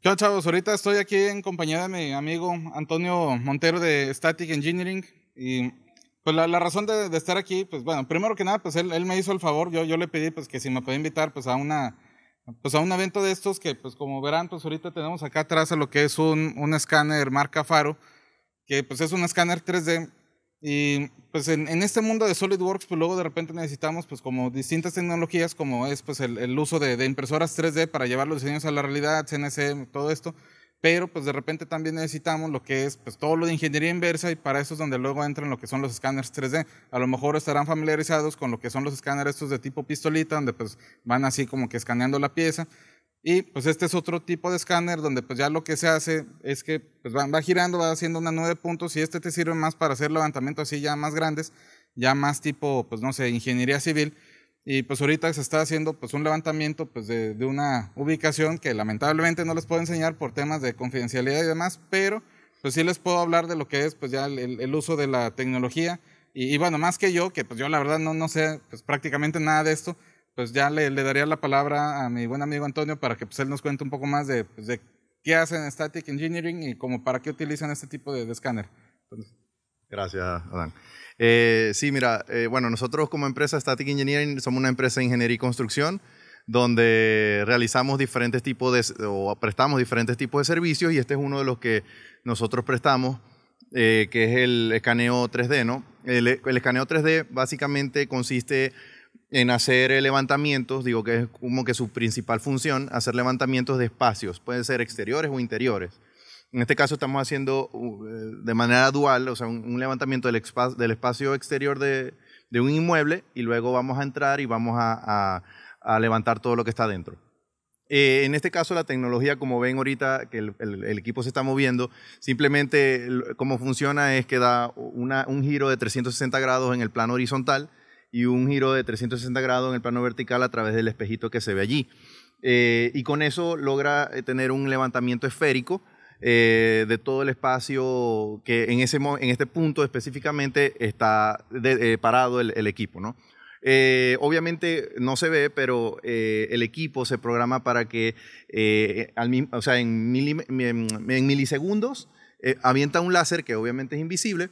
Yo, chavos, ahorita estoy aquí en compañía de mi amigo Antonio Montero de Static Engineering y pues la, razón de, estar aquí, pues bueno, primero que nada, pues él, me hizo el favor, yo, yo le pedí pues que si me podía invitar pues a una pues a un evento de estos que pues como verán pues ahorita tenemos acá atrás a lo que es un, un escáner marca Faro, que pues es un escáner 3D y pues en, en, este mundo de SolidWorks, pues luego de repente necesitamos pues como distintas tecnologías, como es pues el, el uso de, de, impresoras 3D para llevar los diseños a la realidad, CNC, todo esto. Pero pues de repente también necesitamos lo que es pues todo lo de ingeniería inversa y para eso es donde luego entran lo que son los escáneres 3D. A lo mejor estarán familiarizados con lo que son los escáneres estos de tipo pistolita, donde pues van así como que escaneando la pieza. Y pues este es otro tipo de escáner donde pues ya lo que se hace es que pues va, girando, va haciendo una nube de puntos y este te sirve más para hacer levantamientos así ya más grandes, ya más tipo, pues no sé, ingeniería civil. Y pues ahorita se está haciendo pues un levantamiento pues de, una ubicación que lamentablemente no les puedo enseñar por temas de confidencialidad y demás, pero pues sí les puedo hablar de lo que es pues ya el, uso de la tecnología. Y, y, bueno, más que yo, que pues yo la verdad no, no sé pues prácticamente nada de esto, pues ya le, daría la palabra a mi buen amigo Antonio para que pues, él nos cuente un poco más de, pues, qué hacen Static Engineering y como para qué utilizan este tipo de, escáner. Gracias, Adán. Eh, sí, mira, eh, bueno, nosotros como empresa Static Engineering somos una empresa de ingeniería y construcción donde realizamos diferentes tipos de, o prestamos diferentes tipos de servicios y este es uno de los que nosotros prestamos, eh, que es el escaneo 3D, ¿no? El, el escaneo 3D básicamente consiste en hacer eh, levantamientos, digo que es como que su principal función, hacer levantamientos de espacios, pueden ser exteriores o interiores. En este caso estamos haciendo eh, de manera dual, o sea, un, levantamiento del, espacio, exterior de, un inmueble y luego vamos a entrar y vamos a, levantar todo lo que está dentro. Eh, en este caso, la tecnología, como ven ahorita, que el, equipo se está moviendo, simplemente cómo funciona es que da un giro de 360 grados en el plano horizontal y un giro de 360 grados en el plano vertical a través del espejito que se ve allí. Eh, y con eso logra eh, tener un levantamiento esférico eh, de todo el espacio que en, ese, en este punto específicamente está parado el, equipo. ¿no? obviamente no se ve, pero el equipo se programa para que al, o sea, en, en, milisegundos avienta un láser que obviamente es invisible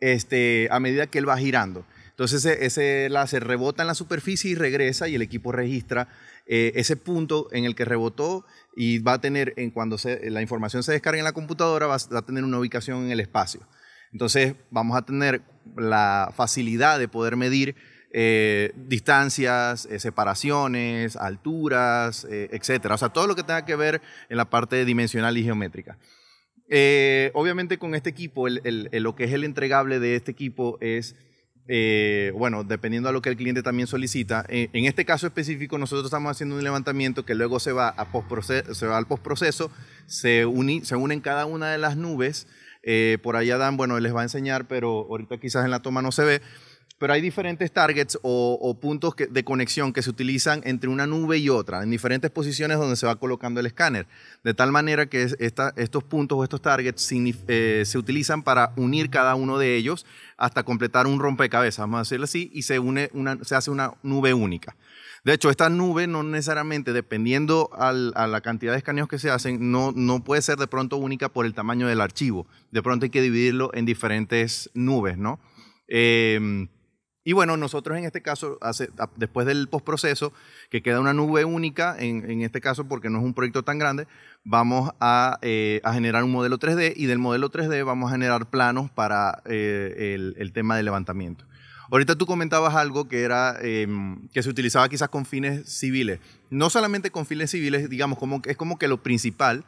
este, a medida que él va girando. Entonces ese, láser rebota en la superficie y regresa y el equipo registra eh, ese punto en el que rebotó y va a tener, en cuando la información se descargue en la computadora, va a tener una ubicación en el espacio. Entonces vamos a tener la facilidad de poder medir eh, distancias, eh, separaciones, alturas, etc. etcétera. O sea, todo lo que tenga que ver en la parte dimensional y geométrica. obviamente con este equipo, lo que es el entregable de este equipo es eh, bueno, dependiendo a lo que el cliente también solicita. Eh, en, este caso específico, nosotros estamos haciendo un levantamiento que luego se va, a al postproceso, se, unen cada una de las nubes. Eh, por allá Dan, bueno, les va a enseñar, pero ahorita quizás en la toma no se ve pero hay diferentes targets o, puntos de conexión que se utilizan entre una nube y otra, en diferentes posiciones donde se va colocando el escáner, de tal manera que estos puntos o estos targets eh, se utilizan para unir cada uno de ellos hasta completar un rompecabezas, vamos a decirlo así, y se, une se hace una nube única. De hecho, esta nube no necesariamente, dependiendo a la cantidad de escaneos que se hacen, no, no puede ser de pronto única por el tamaño del archivo. De pronto hay que dividirlo en diferentes nubes, ¿no? Eh, y bueno, nosotros en este caso, después del postproceso, que queda una nube única, en, este caso porque no es un proyecto tan grande, vamos a, eh, generar un modelo 3D y del modelo 3D vamos a generar planos para eh, el, tema de levantamiento. Ahorita tú comentabas algo que era em, que se utilizaba quizás con fines civiles. No solamente con fines civiles, digamos, como, es como que lo principal,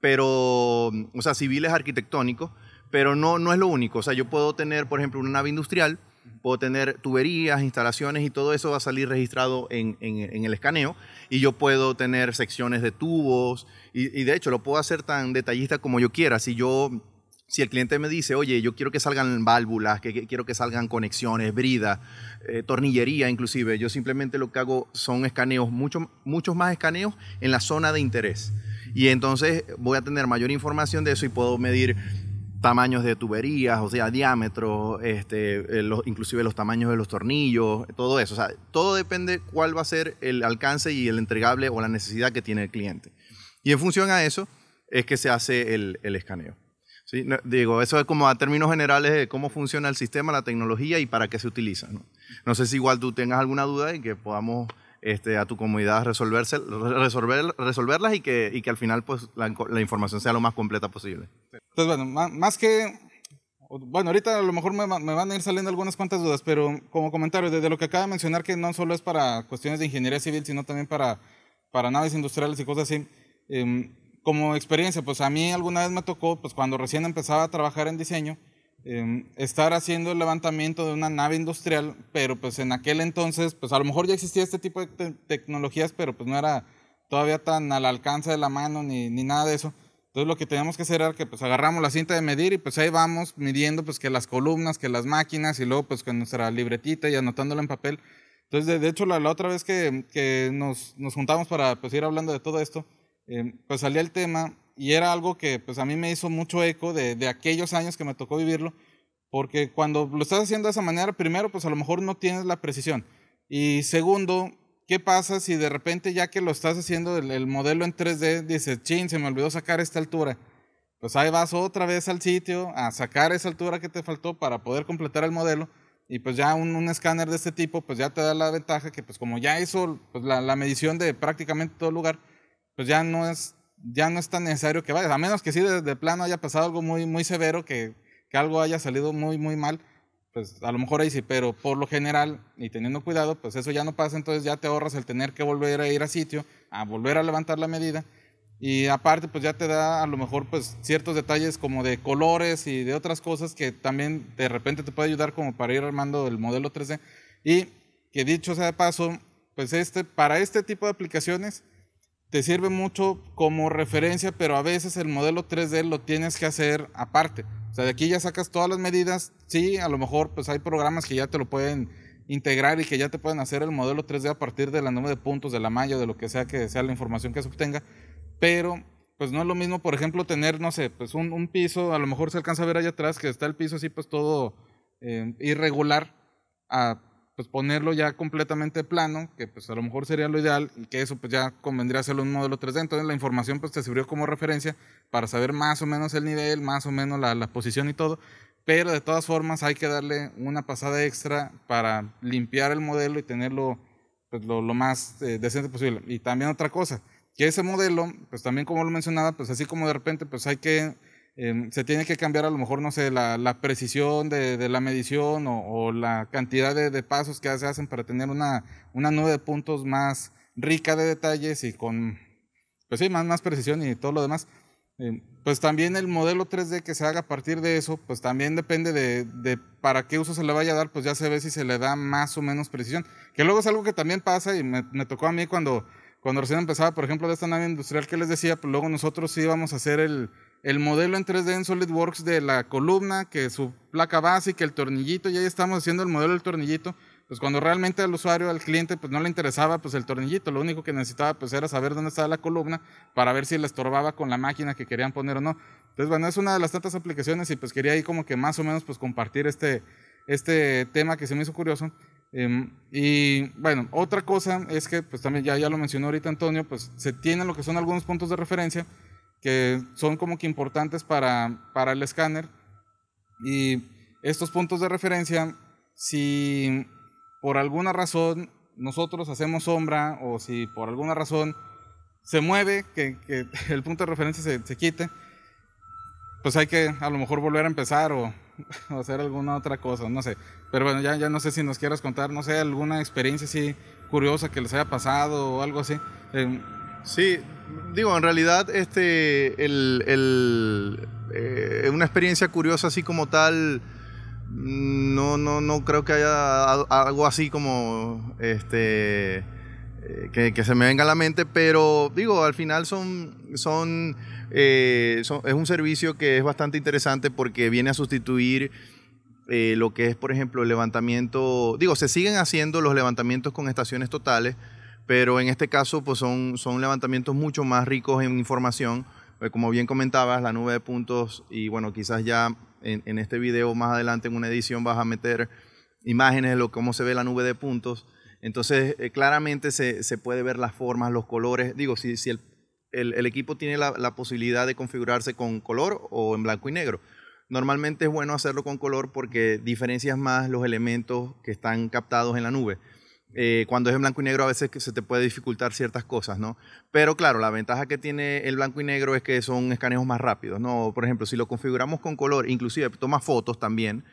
pero, o sea, civiles arquitectónicos, pero no, no es lo único. O sea, yo puedo tener, por ejemplo, una nave industrial puedo tener tuberías, instalaciones y todo eso va a salir registrado en, el escaneo y yo puedo tener secciones de tubos y, de hecho lo puedo hacer tan detallista como yo quiera. Si yo... Si el cliente me dice, oye, yo quiero que salgan válvulas, que, quiero que salgan conexiones, brida, eh, tornillería inclusive, yo simplemente lo que hago son escaneos, muchos más escaneos en la zona de interés. Y entonces voy a tener mayor información de eso y puedo medir tamaños de tuberías, o sea, diámetros, este, eh, inclusive los tamaños de los tornillos, todo eso. O sea, todo depende cuál va a ser el alcance y el entregable o la necesidad que tiene el cliente. Y en función a eso es que se hace el, escaneo. digo, eso es como a términos generales de cómo funciona el sistema, la tecnología y para qué se utiliza. ¿no? no sé si igual tú tengas alguna duda y que podamos este, a tu comunidad resolverse, resolver, resolverlas y que, y que al final pues, la, información sea lo más completa posible. Entonces, bueno, más que bueno, ahorita a lo mejor me, van a ir saliendo algunas cuantas dudas, pero como comentario, desde lo que acaba de mencionar, que no solo es para cuestiones de ingeniería civil, sino también para, para naves industriales y cosas así. Em, como experiencia, pues a mí alguna vez me tocó, pues cuando recién empezaba a trabajar en diseño, Em, estar haciendo el levantamiento de una nave industrial, pero pues en aquel entonces, pues a lo mejor ya existía este tipo de tecnologías, pero pues no era todavía tan al alcance de la mano ni, ni nada de eso. Entonces lo que teníamos que hacer era que pues agarramos la cinta de medir y pues ahí vamos midiendo pues que las columnas, que las máquinas y luego pues con nuestra libretita y anotándola en papel. Entonces de, de hecho la, la, otra vez que, que nos, nos, juntamos para pues ir hablando de todo esto, em, pues salía el tema y era algo que pues a mí me hizo mucho eco de, aquellos años que me tocó vivirlo, porque cuando lo estás haciendo de esa manera, primero, pues a lo mejor no tienes la precisión. Y segundo, ¿qué pasa si de repente ya que lo estás haciendo el, modelo en 3D, dices, chin, se me olvidó sacar esta altura? Pues ahí vas otra vez al sitio a sacar esa altura que te faltó para poder completar el modelo. Y pues ya un, escáner de este tipo, pues ya te da la ventaja que pues como ya hizo pues, la, la medición de prácticamente todo lugar, pues ya no es ya no es tan necesario que vayas, a menos que sí desde plano haya pasado algo muy, muy severo, que, que, algo haya salido muy, muy mal, pues a lo mejor ahí sí, pero por lo general y teniendo cuidado, pues eso ya no pasa, entonces ya te ahorras el tener que volver a ir a sitio, a volver a levantar la medida. Y aparte, pues ya te da a lo mejor pues ciertos detalles como de colores y de otras cosas que también de repente te puede ayudar como para ir armando el modelo 3D. Y que dicho sea de paso, pues este, para este tipo de aplicaciones, te sirve mucho como referencia, pero a veces el modelo 3D lo tienes que hacer aparte. O sea, de aquí ya sacas todas las medidas. Sí, a lo mejor pues hay programas que ya te lo pueden integrar y que ya te pueden hacer el modelo 3D a partir de la nube de puntos, de la malla, de lo que sea que sea la información que se obtenga. Pero pues no es lo mismo, por ejemplo, tener, no sé, pues un, piso, a lo mejor se alcanza a ver allá atrás que está el piso así pues todo eh, irregular, a pues ponerlo ya completamente plano, que pues a lo mejor sería lo ideal y que eso pues ya convendría hacerlo en un modelo 3D. Entonces la información pues te sirvió como referencia para saber más o menos el nivel, más o menos la, la posición y todo, pero de todas formas hay que darle una pasada extra para limpiar el modelo y tenerlo pues lo, lo más eh, decente posible. Y también otra cosa, que ese modelo, pues también como lo mencionaba, pues así como de repente pues hay que Em, se tiene que cambiar a lo mejor, no sé, la, precisión de, la medición o, la cantidad de, pasos que se hacen para tener una, una nube de puntos más rica de detalles y con, pues sí, más, más precisión y todo lo demás. Em, pues también el modelo 3D que se haga a partir de eso, pues también depende de, para qué uso se le vaya a dar, pues ya se ve si se le da más o menos precisión. Que luego es algo que también pasa y me, tocó a mí cuando, cuando recién empezaba, por ejemplo, de esta nave industrial que les decía, pues luego nosotros íbamos a hacer el, el modelo en 3D en SolidWorks de la columna, que su placa básica, el tornillito, ya ahí estamos haciendo el modelo del tornillito, pues cuando realmente al usuario, al cliente, pues no le interesaba pues el tornillito, lo único que necesitaba pues era saber dónde estaba la columna para ver si la estorbaba con la máquina que querían poner o no. Entonces, bueno, es una de las tantas aplicaciones y pues quería ahí como que más o menos pues compartir este, este tema que se me hizo curioso. Em, y bueno, otra cosa es que pues también ya, ya lo mencionó ahorita Antonio, pues se tienen lo que son algunos puntos de referencia que son como que importantes para, para el escáner. Y estos puntos de referencia, si por alguna razón nosotros hacemos sombra o si por alguna razón se mueve, que, que el punto de referencia se, se, quite, pues hay que a lo mejor volver a empezar o, hacer alguna otra cosa, no sé. Pero bueno, ya, ya no sé si nos quieras contar, no sé, alguna experiencia así curiosa que les haya pasado o algo así. Eh, sí, digo, en realidad, este, eh, una experiencia curiosa así como tal, no, no, no creo que haya algo así como, este, eh, que, se me venga a la mente, pero digo, al final son, son, eh, es un servicio que es bastante interesante porque viene a sustituir lo que es, por ejemplo, el levantamiento, digo, se siguen haciendo los levantamientos con estaciones totales, pero en este caso pues son, son levantamientos mucho más ricos en información. Eh, como bien comentabas, la nube de puntos y bueno, quizás ya en, este video más adelante en una edición vas a meter imágenes de cómo se ve la nube de puntos. Entonces, eh, claramente se, se, puede ver las formas, los colores. Digo, si, si el, el, el, equipo tiene la, la, posibilidad de configurarse con color o en blanco y negro. Normalmente es bueno hacerlo con color porque diferencias más los elementos que están captados en la nube. Eh, cuando es en blanco y negro a veces se te puede dificultar ciertas cosas, ¿no? Pero claro, la ventaja que tiene el blanco y negro es que son escaneos más rápidos, ¿no? Por ejemplo, si lo configuramos con color, inclusive toma fotos también,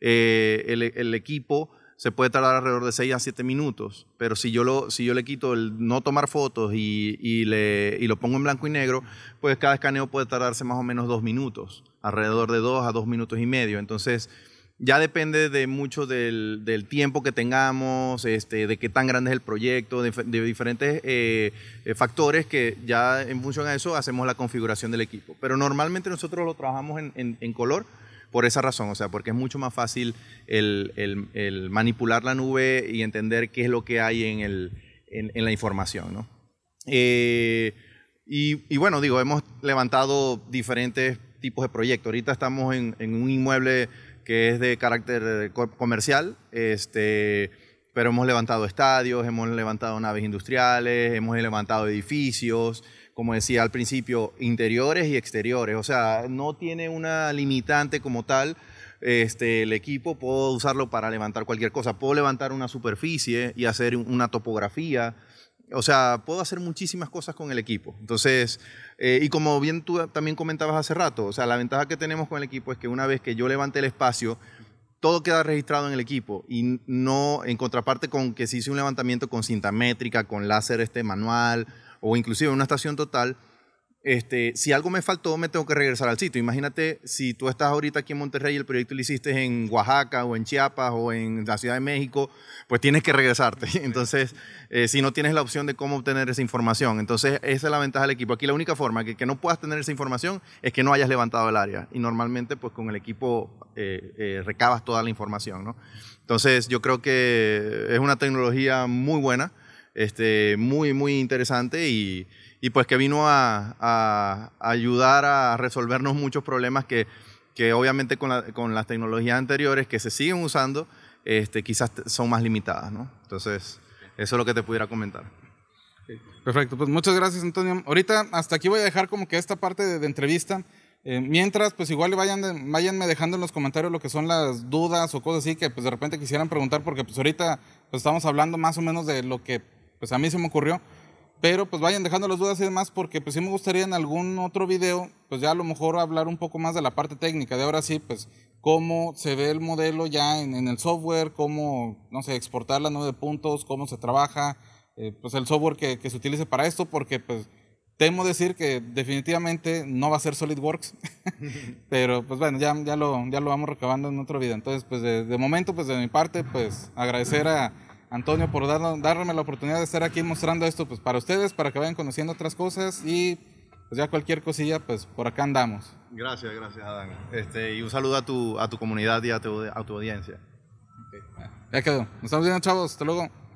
eh, el, equipo se puede tardar alrededor de 6 a 7 minutos, pero si yo, lo, si yo le quito el no tomar fotos y, le, y lo pongo en blanco y negro, pues cada escaneo puede tardarse más o menos 2 minutos, alrededor de 2 a 2 minutos y medio. Entonces, ya depende de mucho del, tiempo que tengamos, este, de qué tan grande es el proyecto, de, diferentes eh, eh, factores que ya en función a eso hacemos la configuración del equipo. Pero normalmente nosotros lo trabajamos en, color por esa razón, o sea, porque es mucho más fácil el, manipular la nube y entender qué es lo que hay en, la información, eh, y, bueno, digo, hemos levantado diferentes tipos de proyectos. Ahorita estamos en, en un inmueble que es de carácter eh, comercial, este, pero hemos levantado estadios, hemos levantado naves industriales, hemos levantado edificios, como decía al principio, interiores y exteriores. O sea, no tiene una limitante como tal. Este, el equipo puedo usarlo para levantar cualquier cosa. Puedo levantar una superficie y hacer una topografía. O sea, puedo hacer muchísimas cosas con el equipo. Entonces, eh, y como bien tú también comentabas hace rato, o sea, la ventaja que tenemos con el equipo es que una vez que yo levante el espacio, todo queda registrado en el equipo y no en contraparte con que se hice un levantamiento con cinta métrica, con láser este manual o inclusive una estación total, este, si algo me faltó, me tengo que regresar al sitio. Imagínate si tú estás ahorita aquí en Monterrey y el proyecto lo hiciste en Oaxaca o en Chiapas o en la Ciudad de México, pues tienes que regresarte. Entonces, eh, si no tienes la opción de cómo obtener esa información, entonces esa es la ventaja del equipo. Aquí la única forma que, que no puedas tener esa información es que no hayas levantado el área. Y normalmente, pues con el equipo eh, eh, recabas toda la información, Entonces, yo creo que es una tecnología muy buena este, muy, muy interesante y, pues que vino a, ayudar a resolvernos muchos problemas que, que obviamente con, las tecnologías anteriores que se siguen usando, este, quizás son más limitadas, Entonces, eso es lo que te pudiera comentar. Perfecto, pues muchas gracias Antonio. Ahorita hasta aquí voy a dejar como que esta parte de, entrevista. Eh, mientras, pues igual vayan, vayanme dejando en los comentarios lo que son las dudas o cosas así que pues de repente quisieran preguntar porque pues ahorita pues, estamos hablando más o menos de lo que pues a mí se me ocurrió. Pero pues vayan dejando las dudas y demás porque pues sí me gustaría en algún otro video pues ya a lo mejor hablar un poco más de la parte técnica, de ahora sí pues cómo se ve el modelo ya en, el software, cómo, no sé, exportar nube de puntos, cómo se trabaja, eh, pues el software que, se utilice para esto porque pues temo decir que definitivamente no va a ser SolidWorks, pero pues bueno, ya, ya, lo, ya lo vamos recabando en otro video. Entonces, pues de momento, pues de mi parte, pues agradecer a Antonio, por darme la oportunidad de estar aquí mostrando esto pues, para ustedes, para que vayan conociendo otras cosas y pues ya cualquier cosilla, pues por acá andamos. Gracias, gracias Adán. Este, y un saludo a tu, a tu comunidad y a tu, audiencia. Ya quedó. Nos estamos viendo, chavos. Hasta luego.